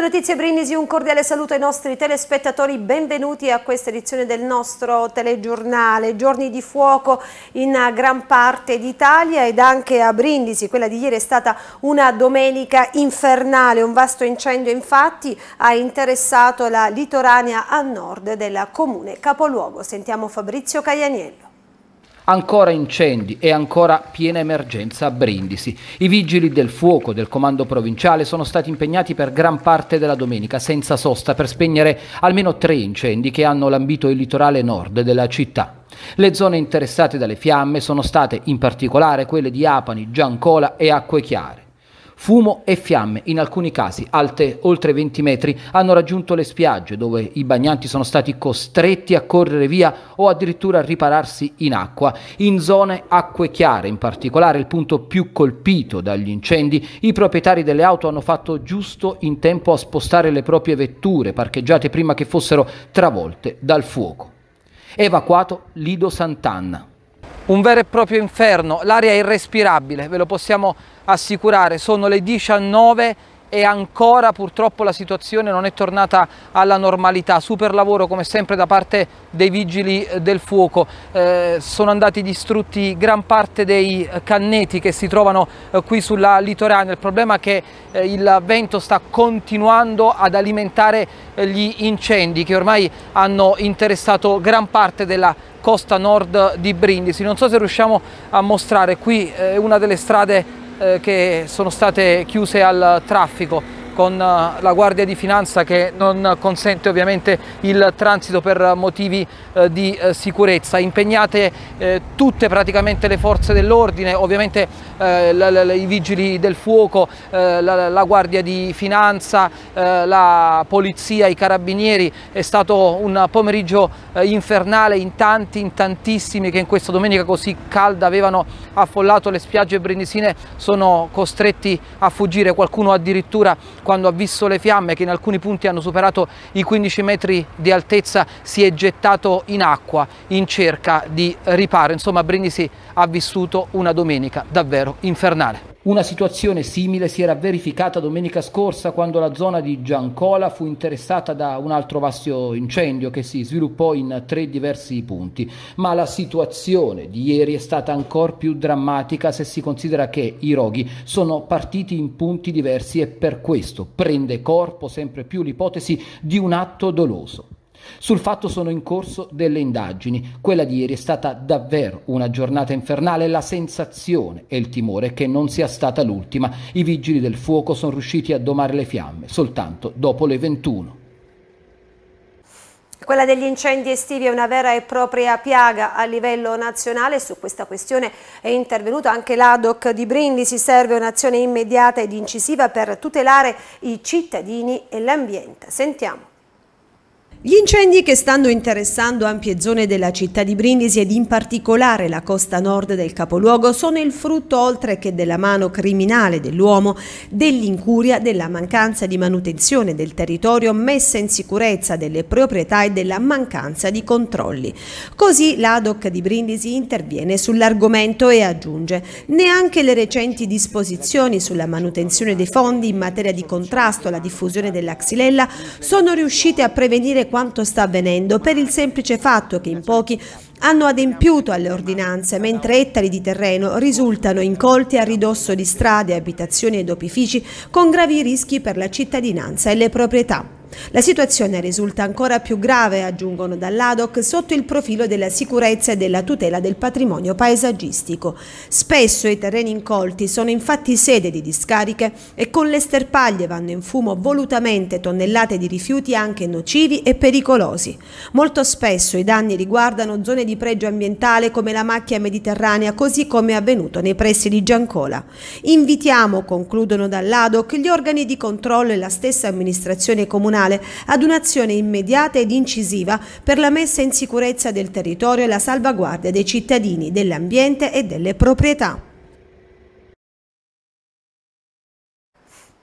Benvenuti Notizie Brindisi, un cordiale saluto ai nostri telespettatori, benvenuti a questa edizione del nostro telegiornale. Giorni di fuoco in gran parte d'Italia ed anche a Brindisi, quella di ieri è stata una domenica infernale, un vasto incendio infatti ha interessato la litoranea a nord del comune capoluogo. Sentiamo Fabrizio Caglianiello. Ancora incendi e ancora piena emergenza a Brindisi. I vigili del fuoco del comando provinciale sono stati impegnati per gran parte della domenica senza sosta per spegnere almeno tre incendi che hanno lambito il litorale nord della città. Le zone interessate dalle fiamme sono state in particolare quelle di Apani, Giancola e Acque Chiare. Fumo e fiamme, in alcuni casi alte oltre 20 metri, hanno raggiunto le spiagge dove i bagnanti sono stati costretti a correre via o addirittura a ripararsi in acqua. In zone acque chiare, in particolare il punto più colpito dagli incendi, i proprietari delle auto hanno fatto giusto in tempo a spostare le proprie vetture parcheggiate prima che fossero travolte dal fuoco. Evacuato Lido Sant'Anna un vero e proprio inferno, l'aria è irrespirabile, ve lo possiamo assicurare, sono le 19 e ancora purtroppo la situazione non è tornata alla normalità, super lavoro come sempre da parte dei vigili eh, del fuoco, eh, sono andati distrutti gran parte dei eh, canneti che si trovano eh, qui sulla litoranea, il problema è che eh, il vento sta continuando ad alimentare eh, gli incendi che ormai hanno interessato gran parte della costa nord di Brindisi, non so se riusciamo a mostrare qui una delle strade eh, che sono state chiuse al traffico con eh, la Guardia di Finanza che non consente ovviamente il transito per motivi eh, di eh, sicurezza. Impegnate tutte praticamente le forze dell'ordine, ovviamente i vigili del fuoco, la, Guardia di Finanza, la polizia, i carabinieri. È stato un pomeriggio infernale in tanti, in tantissimi che in questa domenica così calda avevano affollato le spiagge brindisine sono costretti a fuggire, qualcuno addirittura quando ha visto le fiamme che in alcuni punti hanno superato i 15 metri di altezza si è gettato in acqua in cerca di riparo. Insomma Brindisi ha vissuto una domenica davvero infernale. Una situazione simile si era verificata domenica scorsa quando la zona di Giancola fu interessata da un altro vasto incendio che si sviluppò in tre diversi punti. Ma la situazione di ieri è stata ancora più drammatica se si considera che i roghi sono partiti in punti diversi e per questo prende corpo sempre più l'ipotesi di un atto doloso. Sul fatto sono in corso delle indagini. Quella di ieri è stata davvero una giornata infernale. La sensazione e il timore che non sia stata l'ultima. I vigili del fuoco sono riusciti a domare le fiamme soltanto dopo le 21. Quella degli incendi estivi è una vera e propria piaga a livello nazionale, su questa questione è intervenuto anche l'ADOC di Brindisi, serve un'azione immediata ed incisiva per tutelare i cittadini e l'ambiente. Sentiamo. Gli incendi che stanno interessando ampie zone della città di Brindisi ed in particolare la costa nord del capoluogo sono il frutto oltre che della mano criminale dell'uomo, dell'incuria, della mancanza di manutenzione del territorio messa in sicurezza delle proprietà e della mancanza di controlli. Così l'ADOC di Brindisi interviene sull'argomento e aggiunge neanche le recenti disposizioni sulla manutenzione dei fondi in materia di contrasto alla diffusione della xylella sono riuscite a prevenire quanto sta avvenendo per il semplice fatto che in pochi hanno adempiuto alle ordinanze, mentre ettari di terreno risultano incolti a ridosso di strade, abitazioni ed opifici, con gravi rischi per la cittadinanza e le proprietà. La situazione risulta ancora più grave, aggiungono dall'ADOC, sotto il profilo della sicurezza e della tutela del patrimonio paesaggistico. Spesso i terreni incolti sono infatti sede di discariche e con le sterpaglie vanno in fumo volutamente tonnellate di rifiuti anche nocivi e pericolosi. Molto spesso i danni riguardano zone di pregio ambientale come la macchia mediterranea, così come è avvenuto nei pressi di Giancola. Invitiamo, concludono dall'ADOC, gli organi di controllo e la stessa amministrazione comunale nazionale ad un'azione immediata ed incisiva per la messa in sicurezza del territorio e la salvaguardia dei cittadini, dell'ambiente e delle proprietà.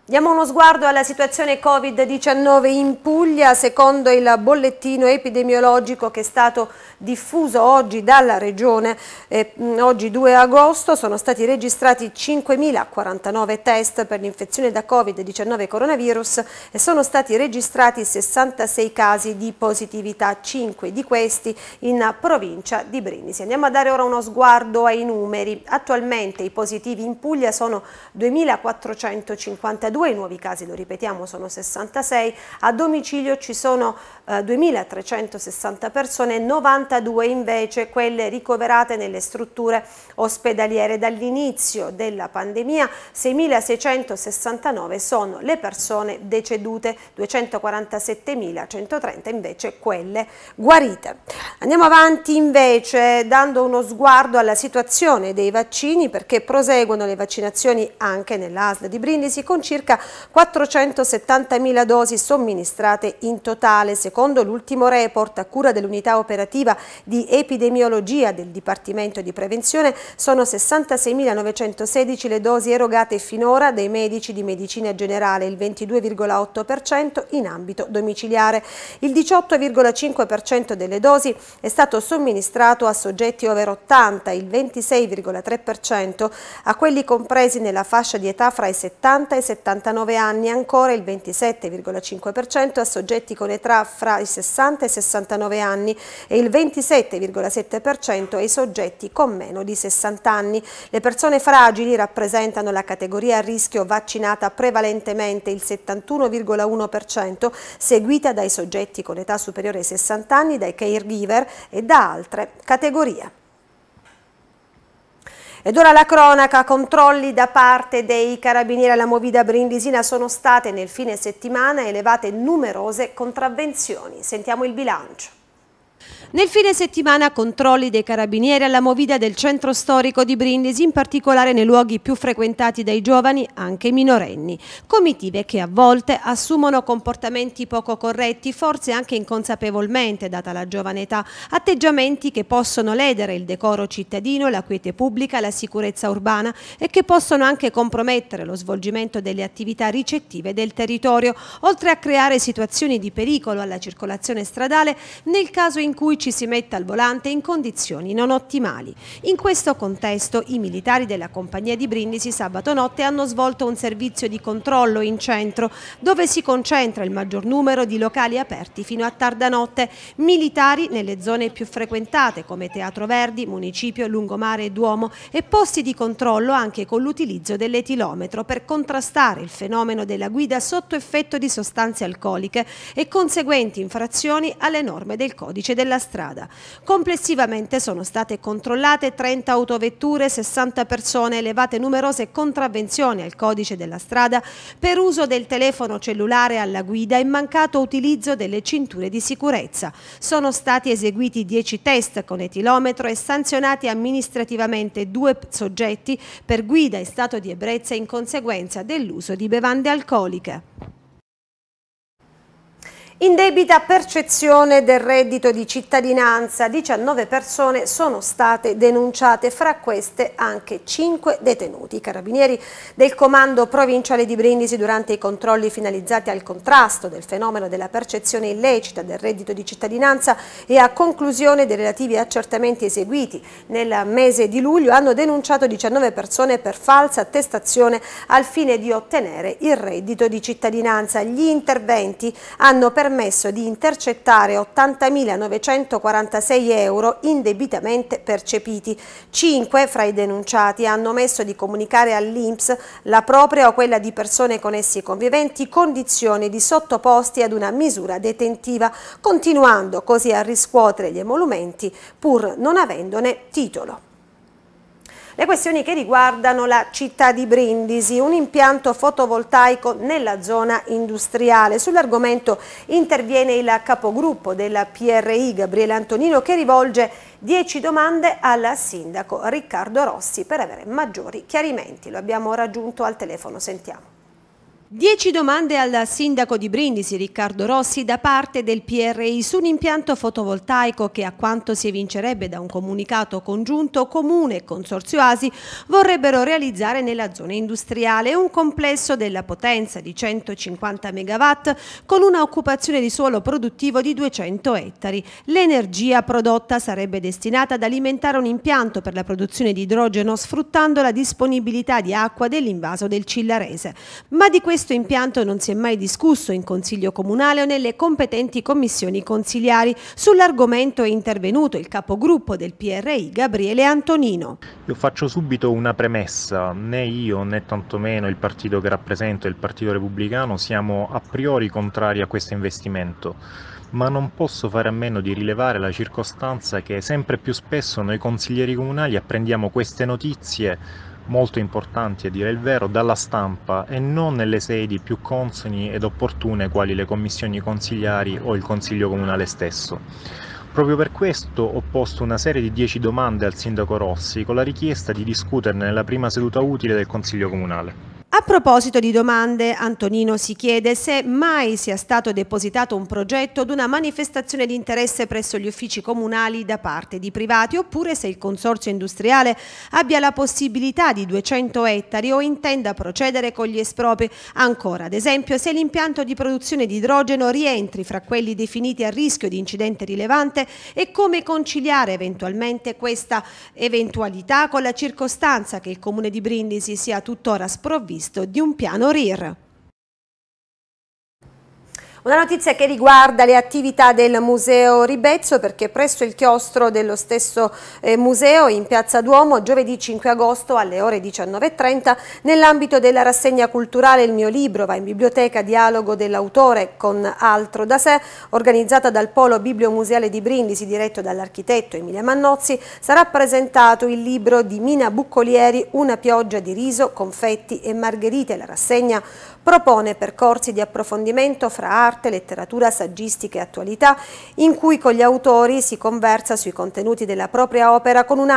Diamo uno sguardo alla situazione Covid-19 in Puglia. Secondo il bollettino epidemiologico che è stato diffuso oggi dalla Regione, eh, oggi 2 agosto, sono stati registrati 5.049 test per l'infezione da Covid-19 coronavirus e sono stati registrati 66 casi di positività, 5 di questi in provincia di Brindisi. Andiamo a dare ora uno sguardo ai numeri. Attualmente i positivi in Puglia sono 2.452 32, i nuovi casi, lo ripetiamo, sono 66, a domicilio ci sono eh, 2.360 persone, 92 invece quelle ricoverate nelle strutture ospedaliere. Dall'inizio della pandemia 6.669 sono le persone decedute, 247.130 invece quelle guarite. Andiamo avanti invece dando uno sguardo alla situazione dei vaccini perché proseguono le vaccinazioni anche nell'ASL di Brindisi con circa circa 470.000 dosi somministrate in totale, secondo l'ultimo report a cura dell'unità operativa di epidemiologia del Dipartimento di Prevenzione sono 66.916 le dosi erogate finora dai medici di medicina generale, il 22,8% in ambito domiciliare. Il 18,5% delle dosi è stato somministrato a soggetti over 80, il 26,3% a quelli compresi nella fascia di età fra i 70 e i 70 49 anni ancora il 27,5% a soggetti con età fra i 60 e i 69 anni e il 27,7% ai soggetti con meno di 60 anni. Le persone fragili rappresentano la categoria a rischio vaccinata prevalentemente il 71,1%, seguita dai soggetti con età superiore ai 60 anni, dai caregiver e da altre categorie. Ed ora la cronaca, controlli da parte dei carabinieri alla Movida Brindisina sono state nel fine settimana elevate numerose contravvenzioni. Sentiamo il bilancio. Nel fine settimana controlli dei carabinieri alla movida del centro storico di Brindisi, in particolare nei luoghi più frequentati dai giovani, anche minorenni. Comitive che a volte assumono comportamenti poco corretti, forse anche inconsapevolmente data la giovane età, atteggiamenti che possono ledere il decoro cittadino, la quiete pubblica, la sicurezza urbana e che possono anche compromettere lo svolgimento delle attività ricettive del territorio, oltre a creare situazioni di pericolo alla circolazione stradale nel caso in cui ci si mette al volante in condizioni non ottimali. In questo contesto i militari della compagnia di Brindisi sabato notte hanno svolto un servizio di controllo in centro dove si concentra il maggior numero di locali aperti fino a tarda notte, militari nelle zone più frequentate come Teatro Verdi, Municipio, Lungomare e Duomo e posti di controllo anche con l'utilizzo dell'etilometro per contrastare il fenomeno della guida sotto effetto di sostanze alcoliche e conseguenti infrazioni alle norme del codice del della strada. Complessivamente sono state controllate 30 autovetture, 60 persone, elevate numerose contravvenzioni al codice della strada per uso del telefono cellulare alla guida e mancato utilizzo delle cinture di sicurezza. Sono stati eseguiti 10 test con etilometro e sanzionati amministrativamente due soggetti per guida in stato di ebbrezza in conseguenza dell'uso di bevande alcoliche. In debita percezione del reddito di cittadinanza, 19 persone sono state denunciate, fra queste anche 5 detenuti. I carabinieri del comando provinciale di Brindisi durante i controlli finalizzati al contrasto del fenomeno della percezione illecita del reddito di cittadinanza e a conclusione dei relativi accertamenti eseguiti nel mese di luglio hanno denunciato 19 persone per falsa attestazione al fine di ottenere il reddito di cittadinanza. Gli interventi hanno permesso permesso di intercettare 80.946 euro indebitamente percepiti. Cinque fra i denunciati hanno messo di comunicare all'Inps la propria o quella di persone con essi conviventi condizioni di sottoposti ad una misura detentiva, continuando così a riscuotere gli emolumenti pur non avendone titolo. Le questioni che riguardano la città di Brindisi, un impianto fotovoltaico nella zona industriale. Sull'argomento interviene il capogruppo della PRI, Gabriele Antonino, che rivolge 10 domande al sindaco Riccardo Rossi per avere maggiori chiarimenti. Lo abbiamo raggiunto al telefono, sentiamo. Dieci domande al sindaco di Brindisi, Riccardo Rossi, da parte del PRI su un impianto fotovoltaico che, a quanto si evincerebbe da un comunicato congiunto Comune e Consorzio ASI, vorrebbero realizzare nella zona industriale un complesso della potenza di 150 megawatt con una occupazione di suolo produttivo di 200 ettari. L'energia prodotta sarebbe destinata ad alimentare un impianto per la produzione di idrogeno sfruttando la disponibilità di acqua dell'invaso del Cillarese. Ma di questo questo impianto non si è mai discusso in Consiglio Comunale o nelle competenti commissioni consiliari. Sull'argomento è intervenuto il capogruppo del PRI, Gabriele Antonino. Io faccio subito una premessa, né io né tantomeno il partito che rappresento, il Partito Repubblicano, siamo a priori contrari a questo investimento ma non posso fare a meno di rilevare la circostanza che sempre più spesso noi consiglieri comunali apprendiamo queste notizie molto importanti a dire il vero, dalla stampa e non nelle sedi più consoni ed opportune quali le commissioni consigliari o il Consiglio Comunale stesso. Proprio per questo ho posto una serie di 10 domande al Sindaco Rossi con la richiesta di discuterne nella prima seduta utile del Consiglio Comunale proposito di domande, Antonino si chiede se mai sia stato depositato un progetto ad una manifestazione di interesse presso gli uffici comunali da parte di privati oppure se il consorzio industriale abbia la possibilità di 200 ettari o intenda procedere con gli espropri. Ancora, ad esempio, se l'impianto di produzione di idrogeno rientri fra quelli definiti a rischio di incidente rilevante e come conciliare eventualmente questa eventualità con la circostanza che il comune di Brindisi sia tuttora sprovvisto l'acquisto di un piano RIR. Una notizia che riguarda le attività del Museo Ribezzo perché presso il chiostro dello stesso eh, museo in Piazza Duomo giovedì 5 agosto alle ore 19.30 nell'ambito della rassegna culturale Il mio libro va in biblioteca Dialogo dell'autore con altro da sé organizzata dal Polo Bibliomuseale di Brindisi diretto dall'architetto Emilia Mannozzi sarà presentato il libro di Mina Buccolieri Una pioggia di riso, confetti e margherite la rassegna propone percorsi di approfondimento fra arte, letteratura, saggistica e attualità, in cui con gli autori si conversa sui contenuti della propria opera con un,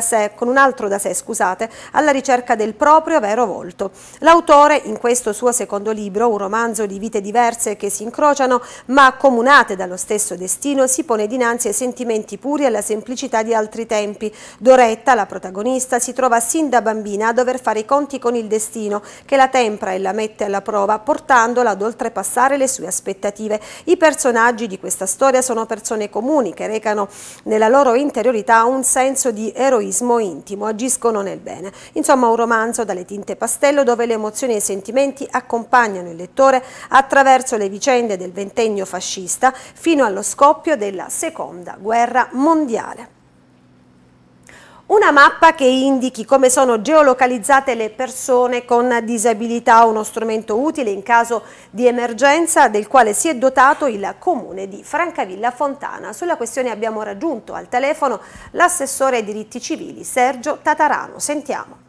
sé, con un altro da sé scusate, alla ricerca del proprio vero volto. L'autore, in questo suo secondo libro, un romanzo di vite diverse che si incrociano ma accomunate dallo stesso destino, si pone dinanzi ai sentimenti puri e alla semplicità di altri tempi. Doretta, la protagonista, si trova sin da bambina a dover fare i conti con il destino, che la tempra e la mette alla prova, portandola ad oltrepassare le sue aspettative. I personaggi di questa storia sono persone comuni che recano nella loro interiorità un senso di eroismo intimo, agiscono nel bene. Insomma, un romanzo dalle tinte pastello dove le emozioni e i sentimenti accompagnano il lettore attraverso le vicende del ventennio fascista fino allo scoppio della seconda guerra mondiale. Una mappa che indichi come sono geolocalizzate le persone con disabilità, uno strumento utile in caso di emergenza del quale si è dotato il comune di Francavilla Fontana. Sulla questione abbiamo raggiunto al telefono l'assessore ai diritti civili Sergio Tatarano. Sentiamo.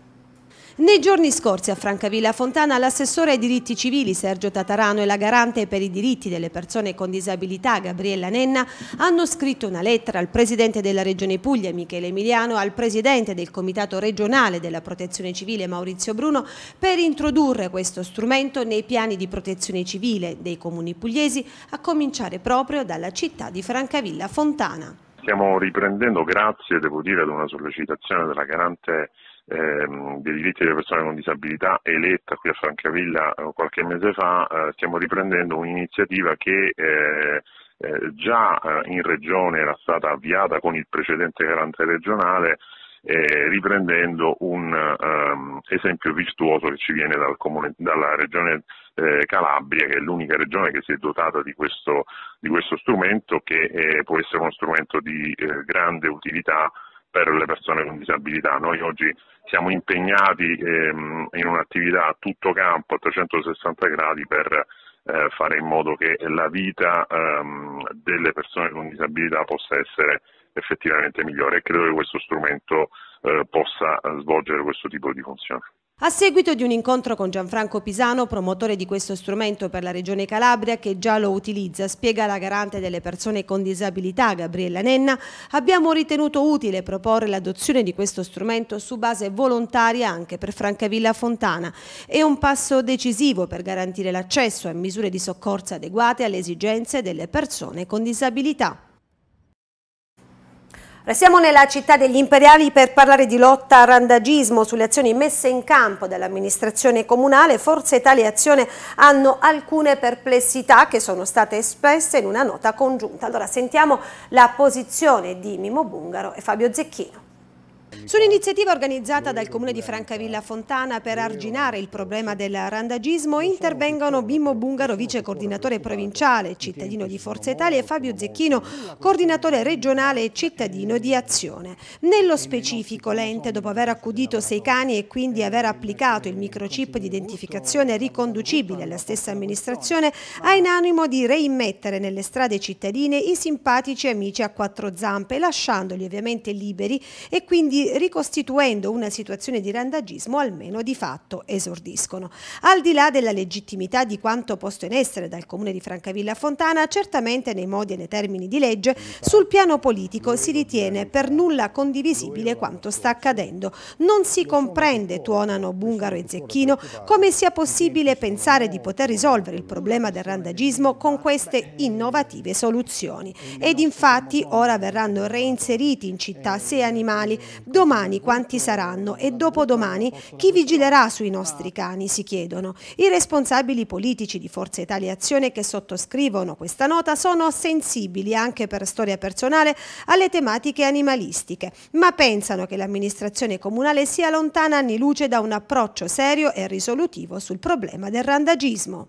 Nei giorni scorsi a Francavilla Fontana l'assessore ai diritti civili Sergio Tatarano e la garante per i diritti delle persone con disabilità Gabriella Nenna hanno scritto una lettera al presidente della regione Puglia Michele Emiliano, al presidente del comitato regionale della protezione civile Maurizio Bruno per introdurre questo strumento nei piani di protezione civile dei comuni pugliesi a cominciare proprio dalla città di Francavilla Fontana. Stiamo riprendendo grazie, devo dire, ad una sollecitazione della garante ehm, dei diritti delle persone con disabilità eletta qui a Francavilla eh, qualche mese fa, eh, stiamo riprendendo un'iniziativa che eh, eh, già eh, in regione era stata avviata con il precedente garante regionale eh, riprendendo un um, esempio virtuoso che ci viene dal comune, dalla regione eh, Calabria, che è l'unica regione che si è dotata di questo, di questo strumento, che eh, può essere uno strumento di eh, grande utilità per le persone con disabilità. Noi oggi siamo impegnati ehm, in un'attività a tutto campo, a 360 gradi, per eh, fare in modo che la vita ehm, delle persone con disabilità possa essere effettivamente migliore e credo che questo strumento eh, possa eh, svolgere questo tipo di funzione. A seguito di un incontro con Gianfranco Pisano, promotore di questo strumento per la Regione Calabria che già lo utilizza, spiega la garante delle persone con disabilità Gabriella Nenna, abbiamo ritenuto utile proporre l'adozione di questo strumento su base volontaria anche per Francavilla Fontana. È un passo decisivo per garantire l'accesso a misure di soccorso adeguate alle esigenze delle persone con disabilità. Restiamo nella città degli imperiali per parlare di lotta al randagismo sulle azioni messe in campo dall'amministrazione comunale. Forse Italia e Azione hanno alcune perplessità che sono state espresse in una nota congiunta. Allora sentiamo la posizione di Mimo Bungaro e Fabio Zecchino. Su un'iniziativa organizzata dal comune di Francavilla Fontana per arginare il problema del randagismo intervengono Bimmo Bungaro, vice coordinatore provinciale, cittadino di Forza Italia e Fabio Zecchino, coordinatore regionale e cittadino di Azione. Nello specifico l'ente, dopo aver accudito sei cani e quindi aver applicato il microchip di identificazione riconducibile alla stessa amministrazione, ha in animo di reimmettere nelle strade cittadine i simpatici amici a quattro zampe, lasciandoli ovviamente liberi e quindi tagli ricostituendo una situazione di randagismo almeno di fatto esordiscono. Al di là della legittimità di quanto posto in essere dal comune di Francavilla Fontana, certamente nei modi e nei termini di legge, sul piano politico si ritiene per nulla condivisibile quanto sta accadendo. Non si comprende, tuonano Bungaro e Zecchino, come sia possibile pensare di poter risolvere il problema del randagismo con queste innovative soluzioni. Ed infatti ora verranno reinseriti in città sei animali Domani quanti saranno e dopodomani chi vigilerà sui nostri cani, si chiedono. I responsabili politici di Forza Italia Azione che sottoscrivono questa nota sono sensibili anche per storia personale alle tematiche animalistiche, ma pensano che l'amministrazione comunale sia lontana anni luce da un approccio serio e risolutivo sul problema del randagismo.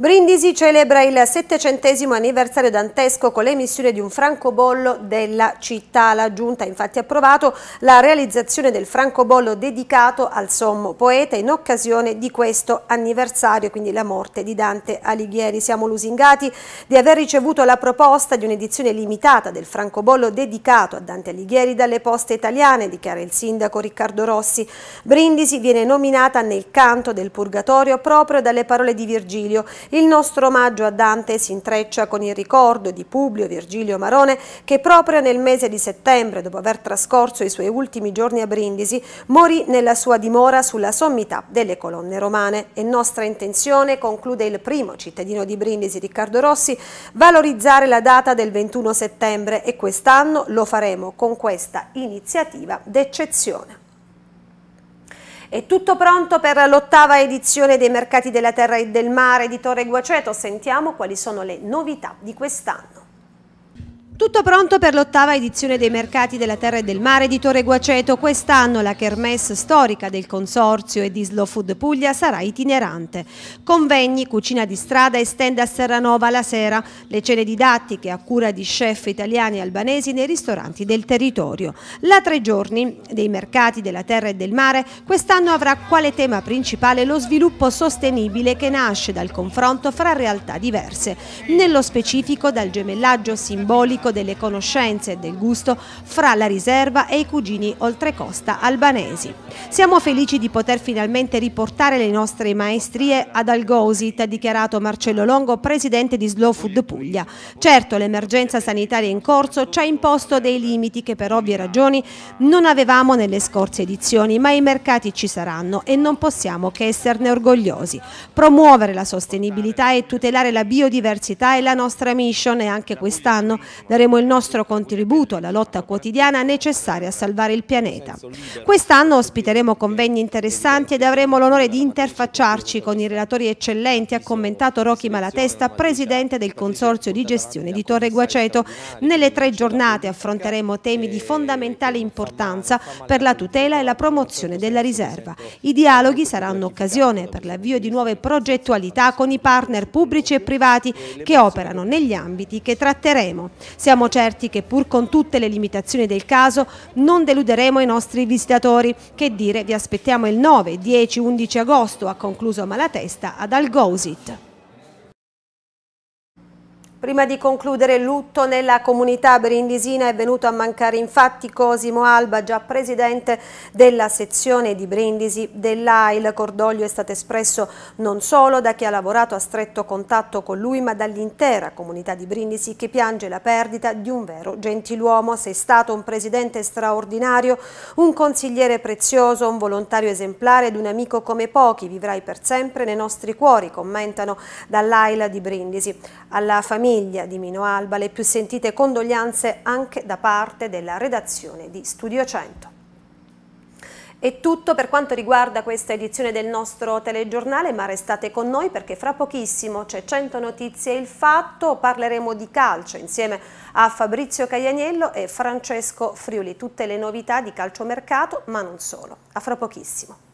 Brindisi celebra il settecentesimo anniversario dantesco con l'emissione di un francobollo della città. La Giunta ha infatti approvato la realizzazione del francobollo dedicato al sommo poeta in occasione di questo anniversario, quindi la morte di Dante Alighieri. Siamo lusingati di aver ricevuto la proposta di un'edizione limitata del francobollo dedicato a Dante Alighieri dalle poste italiane, dichiara il sindaco Riccardo Rossi. Brindisi viene nominata nel canto del Purgatorio proprio dalle parole di Virgilio il nostro omaggio a Dante si intreccia con il ricordo di Publio Virgilio Marone che proprio nel mese di settembre, dopo aver trascorso i suoi ultimi giorni a Brindisi, morì nella sua dimora sulla sommità delle colonne romane. È nostra intenzione, conclude il primo cittadino di Brindisi, Riccardo Rossi, valorizzare la data del 21 settembre e quest'anno lo faremo con questa iniziativa d'eccezione. È tutto pronto per l'ottava edizione dei mercati della terra e del mare di Torre Guaceto. Sentiamo quali sono le novità di quest'anno. Tutto pronto per l'ottava edizione dei mercati della terra e del mare di Torre Guaceto. Quest'anno la kermesse storica del consorzio e di Slow Food Puglia sarà itinerante. Convegni, cucina di strada e stand a Serranova la sera, le cene didattiche a cura di chef italiani e albanesi nei ristoranti del territorio. La tre giorni dei mercati della terra e del mare quest'anno avrà quale tema principale lo sviluppo sostenibile che nasce dal confronto fra realtà diverse, nello specifico dal gemellaggio simbolico ricco delle conoscenze e del gusto fra la riserva e i cugini oltrecosta albanesi. Siamo felici di poter finalmente riportare le nostre maestrie ad Algosit, ha dichiarato Marcello Longo, presidente di Slow Food Puglia. Certo, l'emergenza sanitaria in corso ci ha imposto dei limiti che per ovvie ragioni non avevamo nelle scorse edizioni, ma i mercati ci saranno e non possiamo che esserne orgogliosi. Promuovere la sostenibilità e tutelare la biodiversità è la nostra mission e anche quest'anno dal daremo il nostro contributo alla lotta quotidiana necessaria a salvare il pianeta. Quest'anno ospiteremo convegni interessanti ed avremo l'onore di interfacciarci con i relatori eccellenti, ha commentato Rocky Malatesta, presidente del Consorzio di Gestione di Torre Guaceto. Nelle tre giornate affronteremo temi di fondamentale importanza per la tutela e la promozione della riserva. I dialoghi saranno occasione per l'avvio di nuove progettualità con i partner pubblici e privati che operano negli ambiti che tratteremo. Se siamo certi che pur con tutte le limitazioni del caso non deluderemo i nostri visitatori. Che dire, vi aspettiamo il 9, 10, 11 agosto, ha concluso Malatesta ad Algosit. Prima di concludere lutto nella comunità brindisina è venuto a mancare infatti Cosimo Alba, già presidente della sezione di Brindisi dell'AIL. Cordoglio è stato espresso non solo da chi ha lavorato a stretto contatto con lui, ma dall'intera comunità di Brindisi che piange la perdita di un vero gentiluomo. Sei stato un presidente straordinario, un consigliere prezioso, un volontario esemplare ed un amico come pochi. Vivrai per sempre nei nostri cuori, commentano dall'AIL di Brindisi. Alla famiglia famiglia di Mino Alba, le più sentite condoglianze anche da parte della redazione di Studio 100. È tutto per quanto riguarda questa edizione del nostro telegiornale, ma restate con noi perché fra pochissimo c'è 100 notizie il fatto, parleremo di calcio insieme a Fabrizio Caglianiello e Francesco Friuli, tutte le novità di calciomercato, ma non solo. A fra pochissimo.